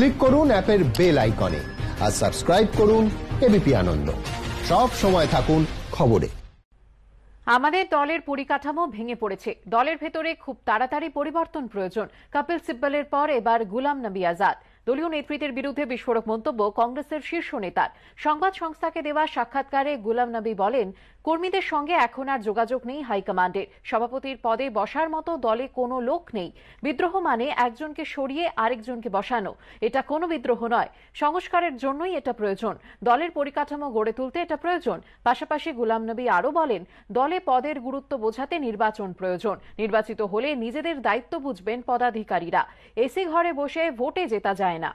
click করুন অ্যাপের bell আইকনে আর সাবস্ক্রাইব করুন এবিপি আনন্দ সব সময় থাকুন খবরে আমাদের দলের পরিকাঠামো ভেঙে পড়েছে দলের ভেতরে খুব তাড়াতাড়ি পরিবর্তন প্রয়োজন কপিল সিব্বলের পর এবার গুলাম নবী আজাদ দলীয় নেতৃত্বের বিরুদ্ধে বিস্ফোরক মন্তব্য কংগ্রেসের শীর্ষ নেতার সংবাদ সংস্থাকে দেওয়া সাক্ষাৎকারে গুলাম নবী বলেন কর্মীদের সঙ্গে এখন আর যোগাযোগ নেই হাইকমান্ডের সভাপতির পদে বসার মতো দলে কোনো লোক নেই বিদ্রোহ মানে একজনকে সরিয়ে আরেকজনকে বসানো এটা কোনো বিদ্রোহ নয় সংস্কারের জন্যই এটা প্রয়োজন দলের পরিকাঠামো গড়ে তুলতে এটা প্রয়োজন পাশাপাশি গুলাম নবী আরও বলেন দলে পদের গুরুত্ব বোঝাতে নির্বাচন প্রয়োজন নির্বাচিত হলে নিজেদের দায়িত্ব বুঝবেন পদাধিকারীরা এসি ঘরে বসে ভোটে জেতা যায় না